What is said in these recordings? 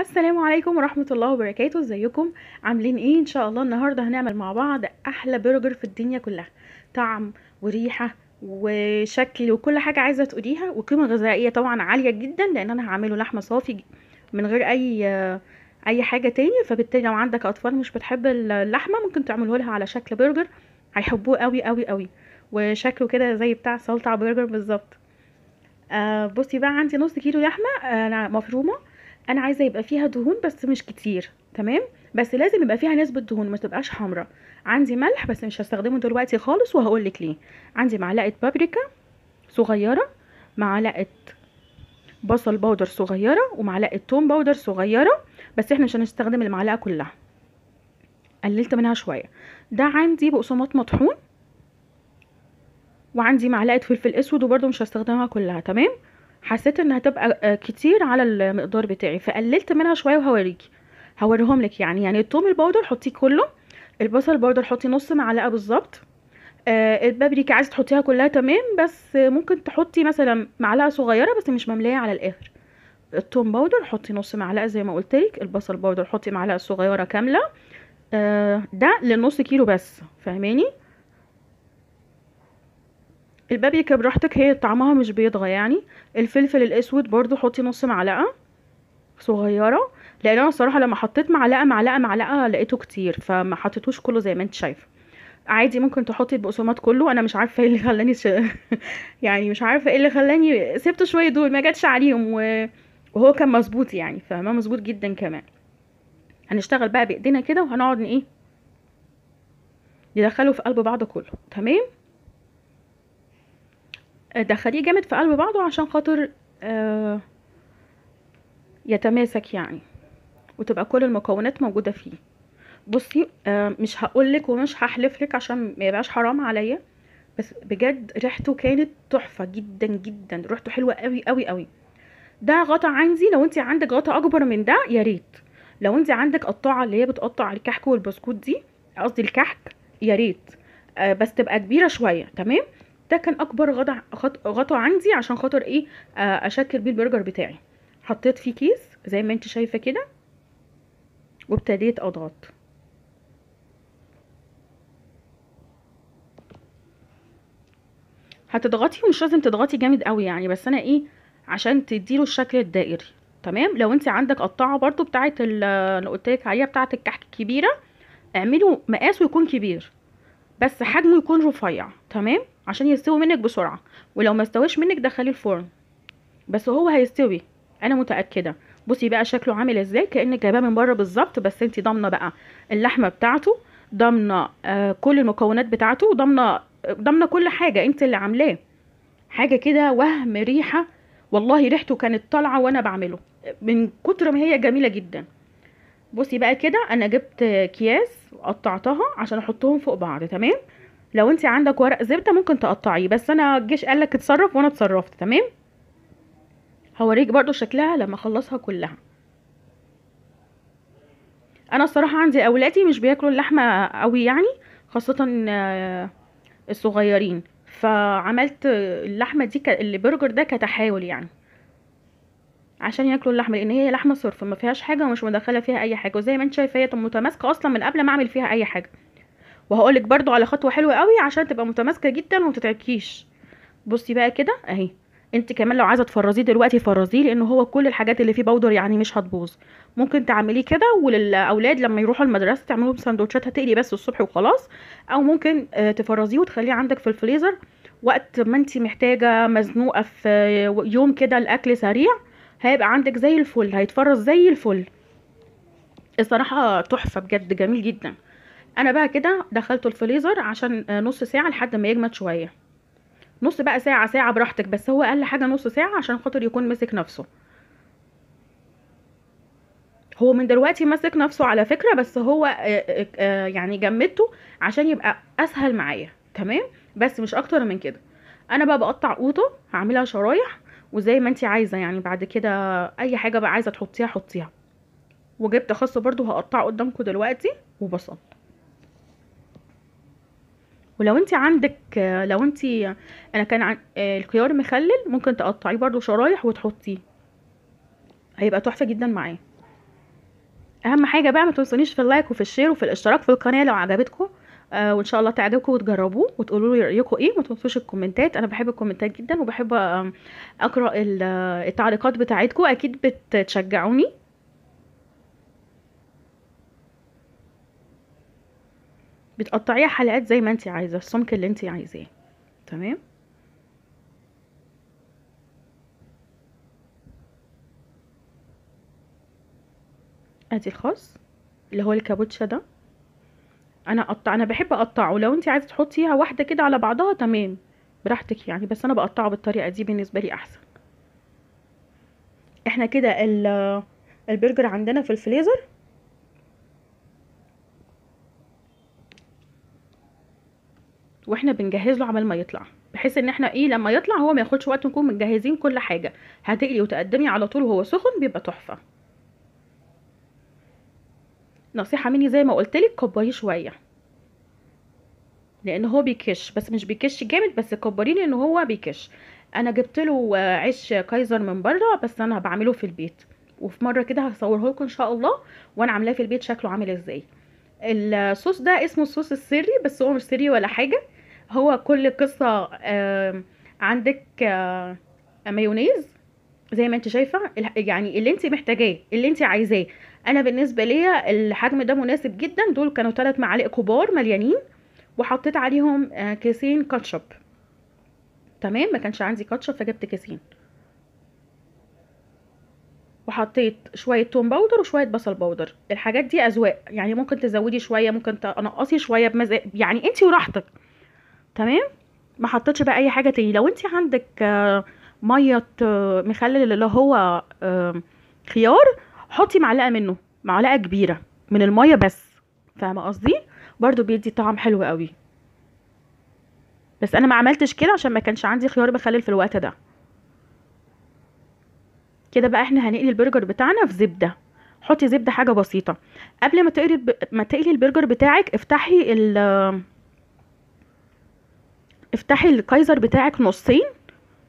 السلام عليكم ورحمة الله وبركاته ازيكم عاملين ايه ان شاء الله النهاردة هنعمل مع بعض احلى برجر في الدنيا كلها طعم وريحة وشكل وكل حاجة عايزة تقوليها وقيمة غذائية طبعا عالية جدا لان انا هعمله لحمة صافي من غير اي اي حاجة تاني فبالتالي لو عندك اطفال مش بتحب اللحمة ممكن تعمله لها على شكل برجر هيحبوه قوي قوي قوي وشكله كده زي بتاع سلطع برجر بالظبط آه بصي بقى عندي نص كيلو لحمة آه مفرومة انا عايزه يبقى فيها دهون بس مش كتير تمام بس لازم يبقى فيها نسبه دهون ما تبقاش حمراء عندي ملح بس مش هستخدمه دلوقتي خالص وهقول لك ليه عندي معلقه بابريكا صغيره معلقه بصل باودر صغيره ومعلقه توم باودر صغيره بس احنا مش هنستخدم المعلقه كلها قللت منها شويه ده عندي بقسماط مطحون وعندي معلقه فلفل اسود وبرده مش هستخدمها كلها تمام حسيت انها تبقى آه، كتير على المقدار بتاعي فقللت منها شويه وهوريكي هوريهم لك يعني يعني التوم البودر حطيه كله البصل بودر حطي نص معلقه بالظبط آه البابريكا عايزه تحطيها كلها تمام بس ممكن تحطي مثلا معلقه صغيره بس مش ممليه على الاخر التوم بودر حطي نص معلقه زي ما قلت لك البصل بودر حطي معلقه صغيره كامله آه ده للنص كيلو بس فاهماني البابريكا براحتك هي طعمها مش بيضغى يعني الفلفل الاسود برضو حطي نص معلقه صغيره لان انا الصراحه لما حطيت معلقه معلقه معلقه لقيته كتير فما حطيتوش كله زي ما انت شايفه عادي ممكن تحطي البقسماط كله انا مش عارفه ايه اللي خلاني ش... يعني مش عارفه ايه اللي خلاني سبت شويه دول ما جاتش عليهم و... وهو كان مظبوط يعني فاهمه مظبوط جدا كمان هنشتغل بقى بايدينا كده وهنقعد ايه ندخله في قلب بعض كله تمام دخليه جامد في قلب بعضه عشان خاطر آه، يتماسك يعني وتبقى كل المكونات موجوده فيه بصي آه، مش هقولك ومش هحلفلك عشان ما يبقاش حرام عليا بس بجد ريحته كانت تحفه جدا جدا ريحته حلوه قوي قوي قوي ده غطا عندي لو انت عندك غطا اكبر من ده يا ريت لو انت عندك قطاعه اللي هي بتقطع الكحك والبسكوت دي قصدي الكحك يا ريت آه، بس تبقى كبيره شويه تمام ده كان اكبر غطا غطا عندي عشان خاطر ايه آه، اشكل بيه البرجر بتاعي حطيت فيه كيس زي ما انت شايفه كده وابتديت اضغط هتضغطي ومش لازم تضغطي جامد قوي يعني بس انا ايه عشان تديله الشكل الدائري تمام لو انت عندك قطاعه برضو بتاعه اللي قلت لك عليها بتاعه الكحك الكبيره اعملوا مقاسه يكون كبير بس حجمه يكون رفيع تمام عشان يستوي منك بسرعة ولو ما استويش منك دخليه الفرن بس هو هيستوي انا متأكدة بصي بقى شكله عامل ازاي كأنك جايباه من بره بالظبط بس انت ضامنة بقى اللحمة بتاعته ضامنة آه كل المكونات بتاعته ضامنة ضامنة كل حاجة انت اللي عاملاه حاجة كده وهم ريحة والله ريحته كانت طالعة وانا بعمله من كتر ما هي جميلة جدا بصي بقى كده انا جبت اكياس وقطعتها عشان احطهم فوق بعض تمام لو انت عندك ورق زبده ممكن تقطعيه بس انا الجيش قال لك اتصرف وانا اتصرفت تمام هوريك برضو شكلها لما اخلصها كلها انا الصراحه عندي اولادي مش بياكلوا اللحمه قوي يعني خاصه آه، الصغيرين فعملت اللحمه دي البرجر ده كتحاول يعني عشان ياكلوا اللحمه لان هي لحمه صرف ما فيهاش حاجه ومش مدخله فيها اي حاجه وزي ما انت شايفه هي متماسكه اصلا من قبل ما اعمل فيها اي حاجه وهقولك برضو على خطوه حلوه قوي عشان تبقى متماسكه جدا ومتتعبكيش بصي بقى كده اهي انت كمان لو عايزه تفرزيه دلوقتي فرزيه لان هو كل الحاجات اللي فيه بودر يعني مش هتبوظ ممكن تعمليه كده وللاولاد لما يروحوا المدرسه تعمليهم سندوتشات هتقلي بس الصبح وخلاص او ممكن آه، تفرزيه وتخليه عندك في الفريزر وقت ما انت محتاجه مزنوقه في يوم كده الاكل سريع هيبقى عندك زي الفل هيتفرز زي الفل الصراحه تحفه بجد جميل جدا انا بقى كده دخلته الفريزر عشان آه، نص ساعه لحد ما يجمد شويه نص بقى ساعه ساعه براحتك بس هو اقل حاجه نص ساعه عشان خاطر يكون مسك نفسه هو من دلوقتي ماسك نفسه على فكره بس هو آه، آه، يعني جمدته عشان يبقى اسهل معايا تمام بس مش اكتر من كده انا بقى بقطع قوطه هعملها شرايح وزي ما انت عايزه يعني بعد كده اي حاجه بقى عايزه تحطيها حطيها وجبت خاصه برضو هقطعه قدامكم دلوقتي وبصل ولو انت عندك لو انت انا كان عن الخيار مخلل ممكن تقطعيه برضو شرايح وتحطيه هيبقى تحفه جدا معاه اهم حاجه بقى ما تنسونيش في اللايك وفي الشير وفي الاشتراك في القناه لو عجبتكم آه، وان شاء الله تعجبكم وتجربوه وتقولوا لي رايكم ايه ما تنسوش الكومنتات انا بحب الكومنتات جدا وبحب اقرا التعليقات بتاعتكم اكيد بتشجعوني بتقطعيها حلقات زي ما انت عايزه السمك اللي انت عايزاه تمام ادي الخاص اللي هو الكابوتشا ده انا قطع انا بحب اقطعه لو انت عايزه تحطيها واحده كده على بعضها تمام براحتك يعني بس انا بقطعه بالطريقه دي بالنسبه لي احسن احنا كده البرجر عندنا في الفليزر واحنا بنجهز له عمل ما يطلع بحيث ان احنا ايه لما يطلع هو ما ياخدش وقت نكون مجهزين كل حاجه هتقلي وتقدمي على طول وهو سخن بيبقى تحفه نصيحه مني زي ما قلت لك كبريه شويه لان هو بيكش بس مش بيكش جامد بس كبريه لان هو بيكش انا جبت له عيش كايزر من بره بس انا بعمله في البيت وفي مره كده هصوره لكم ان شاء الله وانا عاملاه في البيت شكله عامل ازاي الصوص ده اسمه الصوص السري بس هو مش سري ولا حاجه هو كل قصه عندك آه، مايونيز زي ما انت شايفه يعني اللي انت محتاجاه اللي انت عايزاه انا بالنسبه ليا الحجم ده مناسب جدا دول كانوا ثلاث معالق كبار مليانين وحطيت عليهم آه، كيسين كاتشب تمام ما كانش عندي كاتشب فجبت كيسين وحطيت شويه توم باودر وشويه بصل باودر الحاجات دي اذواق يعني ممكن تزودي شويه ممكن تنقصي شويه بمزاج يعني انت وراحتك تمام ما حطيتش بقى اي حاجه تاني لو انت عندك آه، ميه آه، مخلل اللي هو آه، خيار حطي معلقه منه معلقه كبيره من الميه بس فاهمه قصدي برضو بيدي طعم حلو قوي بس انا ما عملتش كده عشان ما كانش عندي خيار مخلل في الوقت ده كده بقى احنا هنقلي البرجر بتاعنا في زبده حطي زبده حاجه بسيطه قبل ما تقلي ما تقلي البرجر بتاعك افتحي ال افتحي الكايزر بتاعك نصين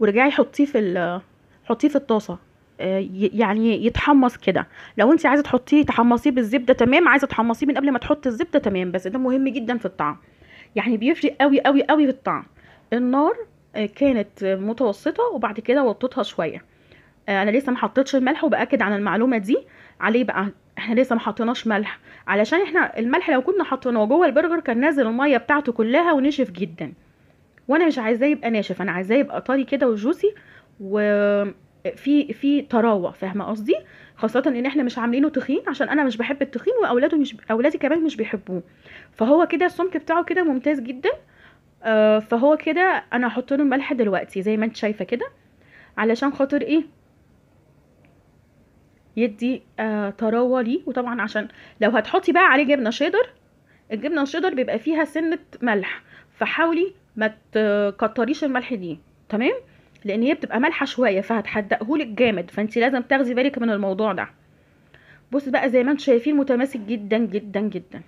ورجعي حطيه في حطيه في الطاسه آه، يعني يتحمص كده لو انت عايزه تحطيه تحمصيه بالزبده تمام عايزه تحمصيه من قبل ما تحطي الزبده تمام بس ده مهم جدا في الطعم يعني بيفرق قوي قوي قوي في الطعم النار آه، كانت متوسطه وبعد كده وطيتها شويه آه، انا لسه ما حطيتش الملح وباكد على المعلومه دي عليه بقى احنا لسه ما حطيناش ملح علشان احنا الملح لو كنا حطيناه جوه البرجر كان نازل الميه بتاعته كلها ونشف جدا وانا مش عايزاه يبقى ناشف انا عايزاه يبقى طري كده وجوسي وفي في طراوه فاهمه قصدي خاصه ان احنا مش عاملينه تخين عشان انا مش بحب التخين واولاده مش اولادي كمان مش بيحبوه فهو كده السمك بتاعه كده ممتاز جدا آه فهو كده انا هحط له الملح دلوقتي زي ما انت شايفه كده علشان خاطر ايه يدي آه طراوه ليه وطبعا عشان لو هتحطي بقى عليه جبنه شيدر الجبنه الشيدر بيبقى فيها سنه ملح فحاولي ما تكتريش الملح دي تمام لان هي بتبقى مالحه شويه فهتحدقهولك جامد فانت لازم تاخدي بالك من الموضوع ده بص بقى زي ما انتم شايفين متماسك جدا جدا جدا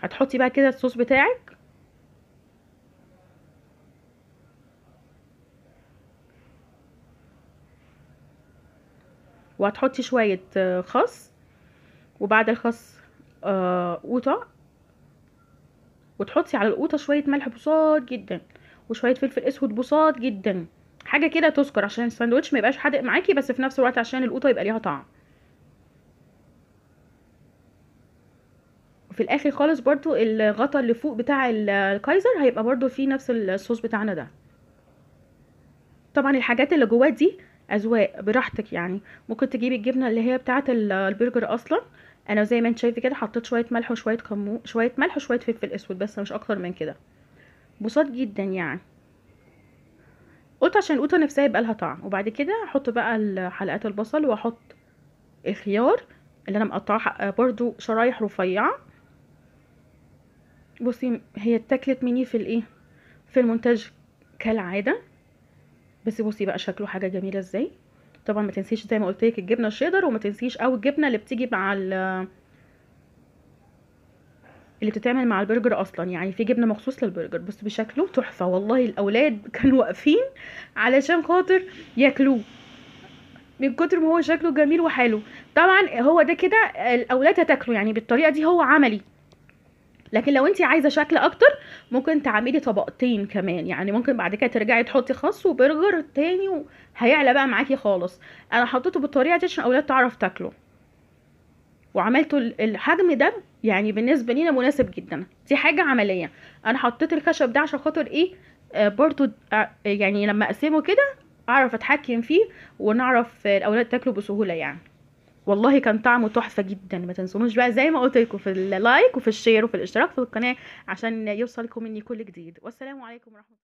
هتحطي بقى كده الصوص بتاعك وهتحطي شوية آه، خس وبعد الخس آه، قوطة وتحطي على القوطة شوية ملح بساط جدا وشوية فلفل اسود بساط جدا حاجة كده تذكر عشان الساندوتش ما يبقاش حادق معاكي بس في نفس الوقت عشان القوطة يبقى ليها طعم في الاخر خالص برضو الغطا اللي فوق بتاع الكايزر هيبقى برضو فيه نفس الصوص بتاعنا ده طبعا الحاجات اللي جواه دي اذواق براحتك يعني ممكن تجيبي الجبنه اللي هي بتاعه البرجر اصلا انا زي ما انت شايفه كده حطيت شويه ملح وشويه كمون شويه ملح وشويه فلفل اسود بس مش اكتر من كده بساط جدا يعني قلت عشان القوطه نفسها يبقى لها طعم وبعد كده احط بقى حلقات البصل واحط الخيار اللي انا مقطعه برضو شرايح رفيعه بصي هي اتاكلت مني في الايه في المونتاج كالعاده بس بصي بقى شكله حاجه جميله ازاي طبعا ما تنسيش زي ما قلت لك الجبنه الشيدر وما تنسيش او الجبنه اللي بتيجي مع اللي بتتعمل مع البرجر اصلا يعني في جبنه مخصوص للبرجر بس بشكله تحفه والله الاولاد كانوا واقفين علشان خاطر ياكلوه من كتر ما هو شكله جميل وحلو طبعا هو ده كده الاولاد هتاكله يعني بالطريقه دي هو عملي لكن لو انت عايزه شكل اكتر ممكن تعملي طبقتين كمان يعني ممكن بعد كده ترجعي تحطي خس وبرجر تاني وهيعلى بقى معاكي خالص انا حطيته بالطريقه دي عشان الاولاد تعرف تاكله وعملته الحجم ده يعني بالنسبه لينا مناسب جدا دي حاجه عمليه انا حطيت الخشب ده عشان خاطر ايه آه، برضو آه، يعني لما اقسمه كده اعرف اتحكم فيه ونعرف الاولاد تاكله بسهوله يعني والله كان طعمه تحفه جدا ما تنسونوش بقى زي ما قلت لكم في اللايك وفي الشير وفي الاشتراك في القناه عشان يوصلكم مني كل جديد والسلام عليكم ورحمه